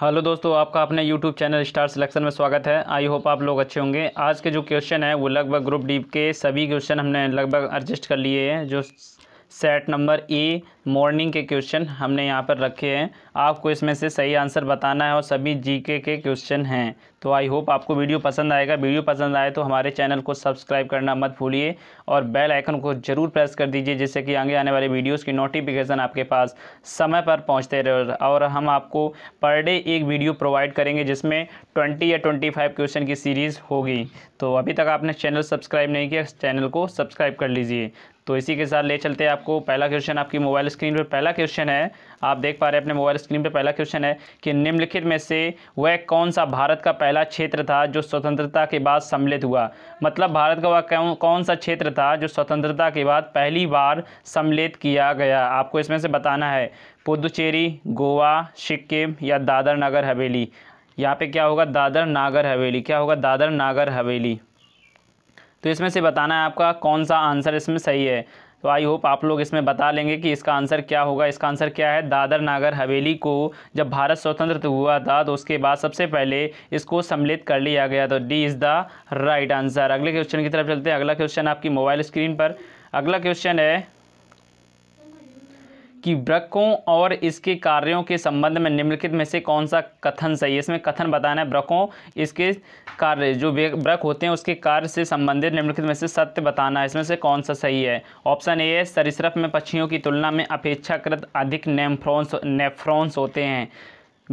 hello दोस्तों आपका अपने यूट्यूब चैनल स्टार सिलेक्शन में स्वागत है आई होप आप लोग अच्छे होंगे आज के जो क्वेश्चन है वो लगभग ग्रुप डी के सभी क्वेश्चन हमने लगभग एडजस्ट कर लिए हैं जो सेट नंबर ए मॉर्निंग के क्वेश्चन हमने यहाँ पर रखे हैं आपको इसमें से सही आंसर बताना है और सभी जीके के क्वेश्चन हैं तो आई होप आपको वीडियो पसंद आएगा वीडियो पसंद आए तो हमारे चैनल को सब्सक्राइब करना मत भूलिए और बेल आइकन को ज़रूर प्रेस कर दीजिए जिससे कि आगे आने वाले वीडियोज़ की नोटिफिकेशन आपके पास समय पर पहुँचते रहे और हम आपको पर डे एक वीडियो प्रोवाइड करेंगे जिसमें ट्वेंटी या ट्वेंटी फाइव क्वेश्चन की सीरीज़ होगी तो अभी तक आपने चैनल सब्सक्राइब नहीं किया चैनल को सब्सक्राइब कर लीजिए तो इसी के साथ ले चलते हैं आपको पहला क्वेश्चन आपकी मोबाइल स्क्रीन पर पहला क्वेश्चन है आप देख पा रहे हैं अपने मोबाइल स्क्रीन पर पहला क्वेश्चन है कि निम्नलिखित में से वह कौन सा भारत का पहला क्षेत्र था जो स्वतंत्रता के बाद सम्मिलित हुआ मतलब भारत का वह कौन सा क्षेत्र था जो स्वतंत्रता के बाद पहली बार सम्मिलित किया गया आपको इसमें से बताना है पुदुचेरी गोवा सिक्किम या दादर नगर हवेली यहाँ पे क्या होगा दादर नागर हवेली क्या होगा दादर नागर हवेली तो इसमें से बताना है आपका कौन सा आंसर इसमें सही है तो आई होप आप लोग इसमें बता लेंगे कि इसका आंसर क्या होगा इसका आंसर क्या है दादर नागर हवेली को जब भारत स्वतंत्र हुआ था तो उसके बाद सबसे पहले इसको सम्मिलित कर लिया गया तो D is the right answer अगले क्वेश्चन की तरफ चलते हैं अगला क्वेश्चन आपकी मोबाइल स्क्रीन पर अगला क्वेश्चन है कि ब्रकों और इसके कार्यों के संबंध में निम्नलिखित में से कौन सा कथन सही है इसमें कथन बताना है ब्रकों इसके कार्य जो ब्रक होते हैं उसके कार्य से संबंधित निम्नलिखित में से सत्य बताना है इसमें से कौन सा सही है ऑप्शन ए है सरिसरफ में पक्षियों की तुलना में अपेक्षाकृत अधिक नेफ्रॉन्स नेफ्रॉन्स होते हैं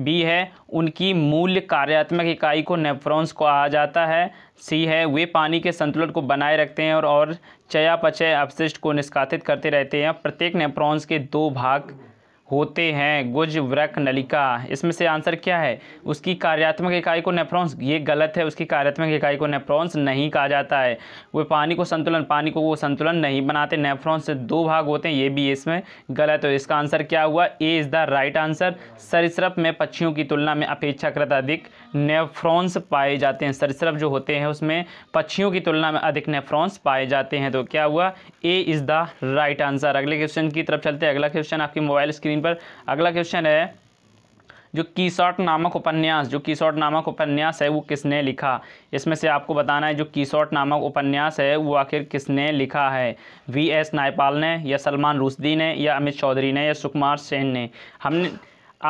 बी है उनकी मूल्य कार्यात्मक इकाई को नेफ्रॉन्स कहा जाता है सी है वे पानी के संतुलन को बनाए रखते हैं और और चयापचय अपशिष्ट को निष्कासित करते रहते हैं प्रत्येक नेफ्रॉन्स के दो भाग होते हैं गुज वृक नलिका इसमें से आंसर क्या है उसकी कार्यात्मक इकाई को नेफ्रॉन्स ये गलत है उसकी कार्यात्मक इकाई को नेफ्रॉन्स नहीं कहा जाता है वे पानी को संतुलन पानी को वो संतुलन नहीं बनाते नेफ्रॉन्स से दो भाग होते हैं ये भी इसमें गलत है इसका आंसर क्या हुआ A is the right answer सरिसप में पक्षियों की तुलना में अपेक्षाकृत अधिक नेफ्रॉन्स पाए जाते हैं सरिसप जो होते हैं उसमें पक्षियों की तुलना में अधिक नेफ्रॉन्स पाए जाते हैं तो क्या हुआ A is the right answer अगले क्वेश्चन की तरफ चलते हैं अगला क्वेश्चन आपकी मोबाइल स्क्रीन स्क्रीन पर अगला क्वेश्चन है जो कीसॉट नामक उपन्यास जो कीसॉट नामक उपन्यास है वो किसने लिखा इसमें से आपको बताना है जो कीसॉट नामक उपन्यास है वो आखिर किसने लिखा है वी एस नायपाल ने या सलमान रुश्दी ने या अमित चौधरी ने या सुकुमार सेन ने हमने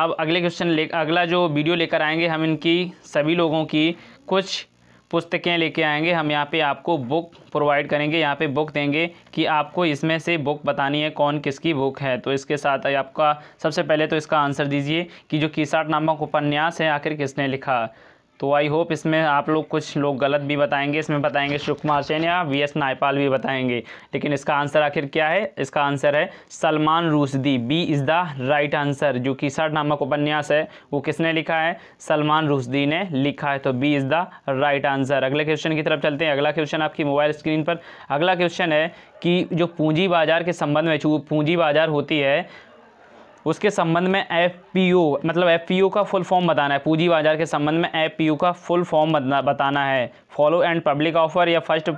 अब अगले क्वेश्चन ले अगला जो वीडियो लेकर आएंगे हम इनकी सभी लोगों की कुछ पुस्तकें लेके आएंगे हम यहाँ पे आपको बुक प्रोवाइड करेंगे यहाँ पे बुक देंगे कि आपको इसमें से बुक बतानी है कौन किसकी बुक है तो इसके साथ आपका सबसे पहले तो इसका आंसर दीजिए कि जो किसाट नामक उपन्यास है आखिर किसने लिखा तो आई होप इसमें आप लोग कुछ लोग गलत भी बताएंगे इसमें बताएंगे सुकुमार सेन या वी एस नायपाल भी बताएंगे लेकिन इसका आंसर आखिर क्या है इसका आंसर है Salman Rushdie B is the right answer जो कि सर नामक उपन्यास है वो किसने लिखा है सलमान रुशदी ने लिखा है तो B is the right answer अगले क्वेश्चन की तरफ चलते हैं अगला क्वेश्चन आपकी मोबाइल स्क्रीन पर अगला क्वेश्चन है कि जो पूंजी बाजार के संबंध में पूंजी बाजार होती है उसके संबंध में एफ मतलब एफ का फुल फॉर्म बताना है पूंजी बाजार के संबंध में एफ का फुल फॉर्म बताना है फॉलो एंड पब्लिक ऑफर या फर्स्ट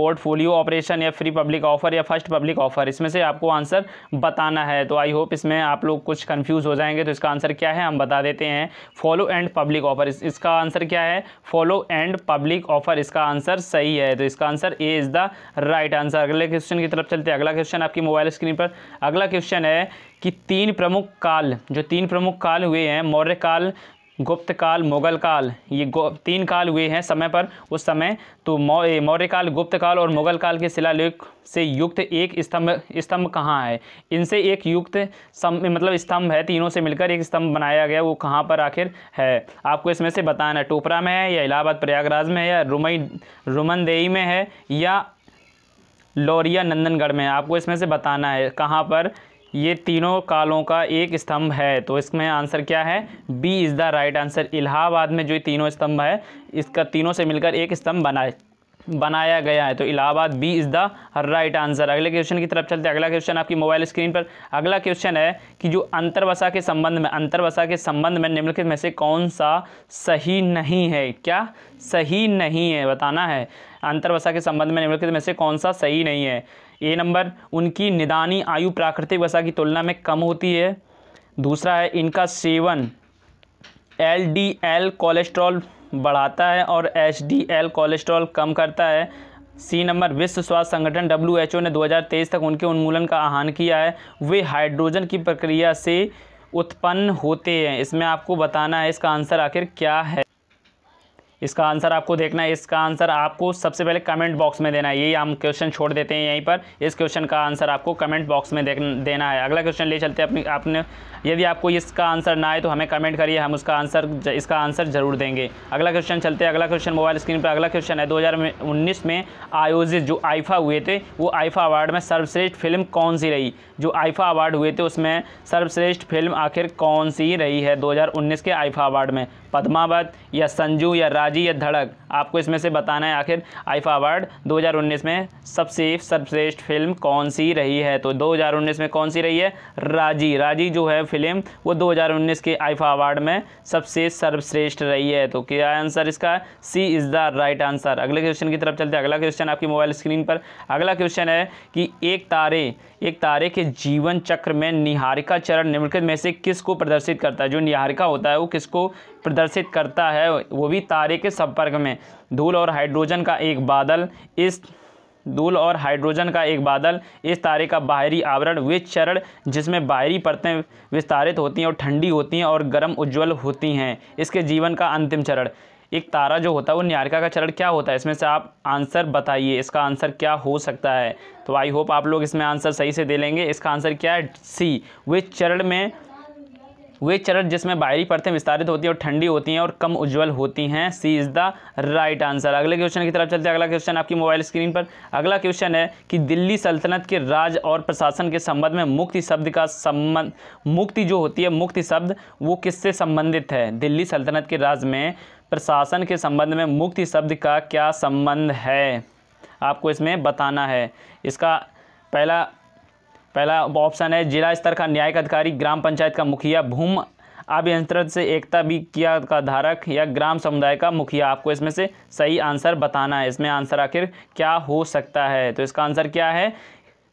पोर्टफोलियो ऑपरेशन या फ्री पब्लिक ऑफर या फर्स्ट पब्लिक ऑफर इसमें से आपको आंसर बताना है तो आई होप इसमें आप लोग कुछ कन्फ्यूज़ हो जाएंगे तो इसका आंसर क्या है हम बता देते हैं फॉलो एंड पब्लिक ऑफर इसका आंसर क्या है फॉलो एंड पब्लिक ऑफर इसका आंसर सही है तो इसका answer A is the right answer अगले क्वेश्चन की तरफ चलते हैं अगला क्वेश्चन आपकी मोबाइल स्क्रीन पर अगला क्वेश्चन है कि तीन प्रमुख काल जो तीन प्रमुख काल हुए हैं मौर्य काल गुप्त काल मुगल काल ये तीन काल हुए हैं समय पर उस समय तो मौर्य काल गुप्त काल और मुगल काल के शिलालेख से युक्त एक स्तंभ स्तंभ कहाँ है इनसे एक युक्त सम मतलब स्तंभ है तीनों से मिलकर एक स्तंभ बनाया गया वो कहाँ पर आखिर है आपको इसमें से बताना है टोपरा में है या इलाहाबाद प्रयागराज में है या रुमई रुमनदेई में है या लौरिया नंदनगढ़ में आपको इसमें से बताना है कहाँ पर ये तीनों कालों का एक स्तंभ है तो इसमें आंसर क्या है B is the right answer Allahabad में जो तीनों स्तंभ है इसका तीनों से मिलकर एक स्तंभ बना है बनाया गया है तो Allahabad B is the right answer अगले क्वेश्चन की तरफ चलते हैं अगला क्वेश्चन आपकी मोबाइल स्क्रीन पर अगला क्वेश्चन है कि जो अंतरवसा के संबंध में अंतरवसा के संबंध में निम्नलिखित में से कौन सा सही नहीं है क्या सही नहीं है बताना है अंतरवसा के संबंध में निम्नलिखित में से कौन सा सही नहीं है ए नंबर उनकी निदानी आयु प्राकृतिक वसा की तुलना में कम होती है दूसरा है इनका सेवन एल डी एल कोलेस्ट्रॉल बढ़ाता है और एच डी एल कोलेस्ट्रॉल कम करता है सी नंबर विश्व स्वास्थ्य संगठन डब्ल्यू ने 2023 तक उनके उन्मूलन का आह्वान किया है वे हाइड्रोजन की प्रक्रिया से उत्पन्न होते हैं इसमें आपको बताना है इसका आंसर आखिर क्या है इसका आंसर आपको देखना है इसका आंसर आपको सबसे पहले कमेंट बॉक्स में देना है यही हम क्वेश्चन छोड़ देते हैं यहीं पर इस क्वेश्चन का आंसर आपको कमेंट बॉक्स में देना है अगला क्वेश्चन ले चलते हैं अपनी आपने यदि आपको इसका आंसर ना आए तो हमें कमेंट करिए हम उसका आंसर इसका आंसर जरूर देंगे अगला क्वेश्चन चलते हैं अगला क्वेश्चन मोबाइल स्क्रीन पर अगला क्वेश्चन है दो में आयोजित जो आइफा हुए थे वो आइफा अवार्ड में सर्वश्रेष्ठ फिल्म कौन सी रही जो आइफा अवार्ड हुए थे उसमें सर्वश्रेष्ठ फिल्म आखिर कौन सी रही है दो के आइफा अवार्ड में पद्मावत या संजू या राजी या धड़क आपको इसमें से बताना है आखिर आइफा अवार्ड 2019 में सबसे सर्वश्रेष्ठ फिल्म कौन सी रही है तो 2019 में कौन सी रही है राजी राजी जो है फिल्म वो 2019 के आइफा अवार्ड में सबसे सर्वश्रेष्ठ रही है तो क्या आंसर इसका C is the right answer अगले क्वेश्चन की तरफ चलते हैं अगला क्वेश्चन आपकी मोबाइल स्क्रीन पर अगला क्वेश्चन है कि एक तारे एक तारे के जीवन चक्र में निहारिका चरण निम्नलिखित में से किस को प्रदर्शित करता है जो निहारिका होता है वो किसको प्रदर्शित करता है वो भी तारे के संपर्क में धूल और हाइड्रोजन का एक बादल इस धूल और हाइड्रोजन का एक बादल इस तारे का बाहरी आवरण वे चरण जिसमें बाहरी परतें विस्तारित होती हैं और ठंडी होती हैं और गर्म उज्ज्वल होती हैं इसके जीवन का अंतिम चरण एक तारा जो होता है वो न्यारिका का चरण क्या होता है इसमें से आप आंसर बताइए इसका आंसर क्या हो सकता है तो आई होप आप लोग इसमें आंसर सही से दे लेंगे इसका आंसर क्या है सी वे चरण में वे चरण जिसमें बाहरी परतें विस्तारित होती हैं और ठंडी होती हैं और कम उज्जवल होती हैं C is the right answer अगले क्वेश्चन की तरफ चलते हैं अगला क्वेश्चन आपकी मोबाइल स्क्रीन पर अगला क्वेश्चन है कि दिल्ली सल्तनत के राज और प्रशासन के संबंध में मुक्ति शब्द का संबंध मुक्ति जो होती है मुक्ति शब्द वो किससे संबंधित है दिल्ली सल्तनत के राज में प्रशासन के संबंध में मुक्ति शब्द का क्या संबंध है आपको इसमें बताना है इसका पहला पहला ऑप्शन है जिला स्तर का न्यायिक अधिकारी ग्राम पंचायत का मुखिया भूम अभियंत्रण से एकता भी किया का धारक या ग्राम समुदाय का मुखिया आपको इसमें से सही आंसर बताना है इसमें आंसर आखिर क्या हो सकता है तो इसका आंसर क्या है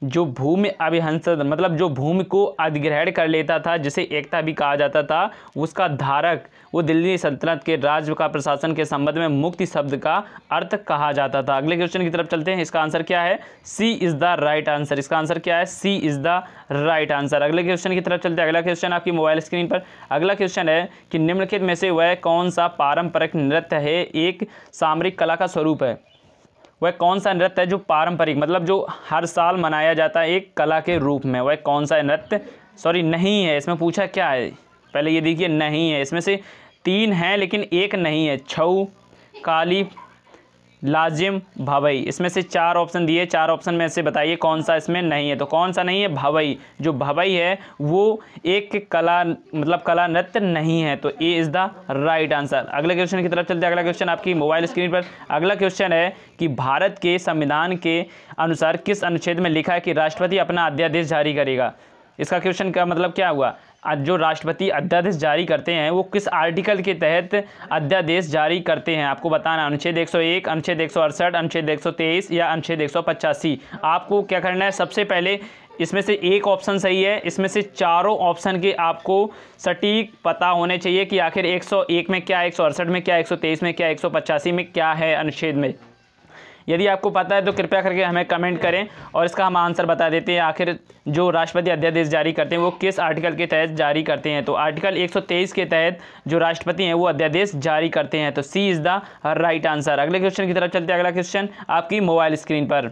जो भूमि अभिहंस मतलब जो भूमि को अधिग्रहण कर लेता था जिसे एकता भी कहा जाता था उसका धारक वो दिल्ली सल्तनत के राज्य का प्रशासन के संबंध में मुक्ति शब्द का अर्थ कहा जाता था अगले क्वेश्चन की तरफ चलते हैं इसका आंसर क्या है C is the right answer इसका आंसर क्या है C is the right answer अगले क्वेश्चन की तरफ चलते हैं अगला क्वेश्चन आपकी मोबाइल स्क्रीन पर अगला क्वेश्चन है कि निम्नलिखित में से वह कौन सा पारंपरिक नृत्य है एक सामरिक कला का स्वरूप है वह कौन सा नृत्य है जो पारंपरिक मतलब जो हर साल मनाया जाता है एक कला के रूप में वह कौन सा नृत्य सॉरी नहीं है इसमें पूछा क्या है पहले ये देखिए नहीं है इसमें से तीन हैं लेकिन एक नहीं है छऊ काली लाजिम भवई इसमें से चार ऑप्शन दिए चार ऑप्शन में से बताइए कौन सा इसमें नहीं है तो कौन सा नहीं है भवई जो भवई है वो एक कला मतलब कला नृत्य नहीं है तो A is the right answer अगले क्वेश्चन की तरफ चलते हैं अगला क्वेश्चन आपकी मोबाइल स्क्रीन पर अगला क्वेश्चन है कि भारत के संविधान के अनुसार किस अनुच्छेद में लिखा है कि राष्ट्रपति अपना अध्यादेश जारी करेगा इसका क्वेश्चन का मतलब क्या हुआ जो राष्ट्रपति अध्यादेश जारी करते हैं वो किस आर्टिकल के तहत अध्यादेश जारी करते हैं आपको बताना अनुच्छेद एक सौ एक अनुच्छेद एक सौ अड़सठ अनुच्छेद एक सौ तेईस या अनुच्छेद एक सौ पचासी आपको क्या करना है सबसे पहले इसमें से एक ऑप्शन सही है इसमें से चारों ऑप्शन के आपको सटीक पता होने चाहिए कि आखिर 101 में क्या है एक में क्या है 123 में क्या है 185 में क्या है अनुच्छेद में यदि आपको पता है तो कृपया करके हमें कमेंट करें और इसका हम आंसर बता देते हैं आखिर जो राष्ट्रपति अध्यादेश जारी करते हैं वो किस आर्टिकल के तहत जारी करते हैं तो आर्टिकल 123 के तहत जो राष्ट्रपति हैं वो अध्यादेश जारी करते हैं तो C is the right answer अगले क्वेश्चन की तरफ चलते हैं अगला क्वेश्चन आपकी मोबाइल स्क्रीन पर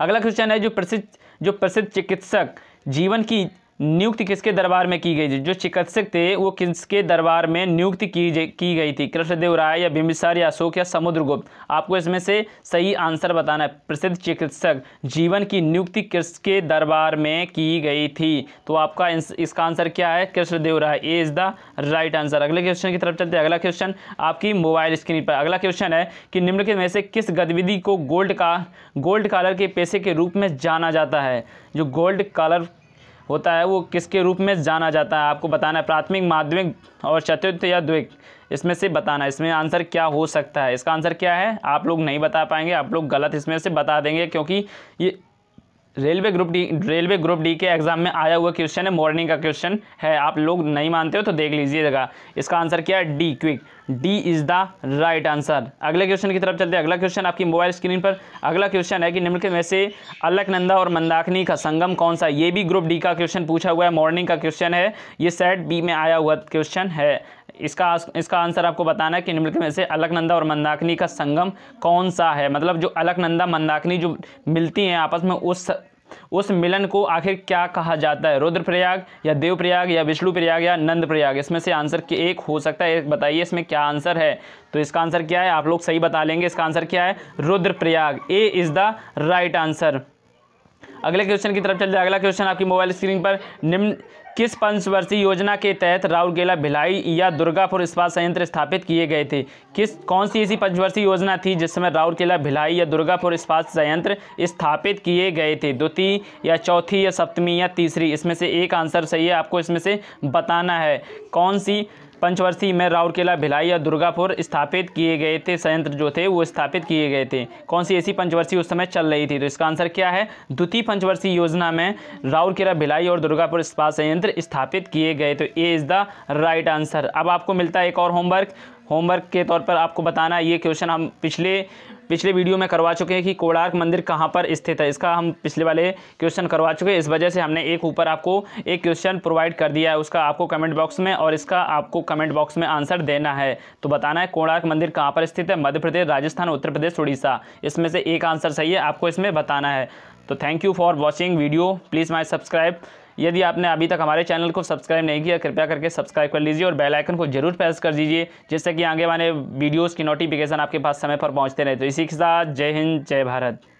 अगला क्वेश्चन है जो प्रसिद्ध जो प्रसिद्ध चिकित्सक जीवन की नियुक्त किसके दरबार में की गई थी जो चिकित्सक थे वो किसके दरबार में नियुक्त की की गई थी कृष्णदेव राय या बिम्बिसार या अशोक या समुद्रगुप्त आपको इसमें से सही आंसर बताना है प्रसिद्ध चिकित्सक जीवन की नियुक्ति किसके दरबार में की गई थी तो आपका इस, इसका आंसर क्या है Krishnadeva Raya A is the right answer अगले क्वेश्चन की तरफ चलते हैं अगला क्वेश्चन आपकी मोबाइल स्क्रीन पर अगला क्वेश्चन है कि निम्नलिखित में से किस गतिविधि को गोल्ड का गोल्ड कॉलर के पैसे के रूप में जाना जाता है जो गोल्ड कॉलर होता है वो किसके रूप में जाना जाता है आपको बताना है प्राथमिक माध्यमिक और चतुर्थ या द्विक इसमें से बताना है इसमें आंसर क्या हो सकता है इसका आंसर क्या है आप लोग नहीं बता पाएंगे आप लोग गलत इसमें से बता देंगे क्योंकि ये railway group D railway group D के एग्जाम में आया हुआ क्वेश्चन है मॉर्निंग का क्वेश्चन है आप लोग नहीं मानते हो तो देख लीजिएगा इसका आंसर क्या है D quick D is the right answer अगले क्वेश्चन की तरफ चलते हैं अगला क्वेश्चन आपकी मोबाइल स्क्रीन पर अगला क्वेश्चन है कि निम्नलिखित में से अलकनंदा और मंदाकिनी का संगम कौन सा ये भी ग्रुप डी का क्वेश्चन पूछा हुआ है मॉर्निंग का क्वेश्चन है ये सेट बी में आया हुआ क्वेश्चन है इसका इसका आंसर आपको बताना है कि निम्नलिखित में से अलकनंदा और मंदाकिनी का संगम कौन सा है मतलब जो अलकनंदा मंदाकिनी जो मिलती हैं आपस में उस उस मिलन को आखिर क्या कहा जाता है रुद्रप्रयाग या देवप्रयाग या विष्णु प्रयाग या नंद प्रयाग इसमें से आंसर के एक हो सकता है बताइए इसमें क्या आंसर है तो इसका आंसर क्या है आप लोग सही बता लेंगे इसका आंसर क्या है Rudraprayag A is the right answer अगले क्वेश्चन की तरफ चल जाए अगला क्वेश्चन आपकी मोबाइल स्क्रीन पर निम्न किस पंचवर्षीय योजना के तहत राउरकेला भिलाई या दुर्गापुर इस्पात संयंत्र स्थापित किए गए थे किस कौन सी ऐसी पंचवर्षीय योजना थी जिसमें राउरकेला भिलाई या दुर्गापुर इस्पात संयंत्र स्थापित किए गए थे द्वितीय या चौथी या सप्तमी या तीसरी इसमें से एक आंसर सही है आपको इसमें से बताना है कौन सी पंचवर्षीय में राउरकेला भिलाई या दुर्गापुर स्थापित किए गए थे संयंत्र जो थे वो स्थापित किए गए थे कौन सी ऐसी पंचवर्षीय उस समय चल रही थी तो इसका आंसर क्या है द्वितीय पंचवर्षीय योजना में राउरकेला भिलाई और दुर्गापुर इस्पात संयंत्र स्थापित किए गए तो A is the right answer अब आपको मिलता है एक और होमवर्क होमवर्क के तौर पर आपको बताना है ये क्वेश्चन हम पिछले पिछले वीडियो में करवा चुके हैं कि कोणार्क मंदिर कहाँ पर स्थित है इसका हम पिछले वाले क्वेश्चन करवा चुके हैं इस वजह से हमने एक ऊपर आपको एक क्वेश्चन प्रोवाइड कर दिया है उसका आपको कमेंट बॉक्स में और इसका आपको कमेंट बॉक्स में आंसर देना है तो बताना है कोणार्क मंदिर कहाँ पर स्थित है मध्य प्रदेश राजस्थान उत्तर प्रदेश उड़ीसा इसमें से एक आंसर सही है आपको इसमें बताना है तो thank you for watching video please my subscribe यदि आपने अभी तक हमारे चैनल को सब्सक्राइब नहीं किया कृपया करके सब्सक्राइब कर लीजिए और बेल आइकन को जरूर प्रेस कर दीजिए जिससे कि आगे वाले वीडियोज़ की नोटिफिकेशन आपके पास समय पर पहुँचते रहे तो इसी के साथ जय हिंद जय भारत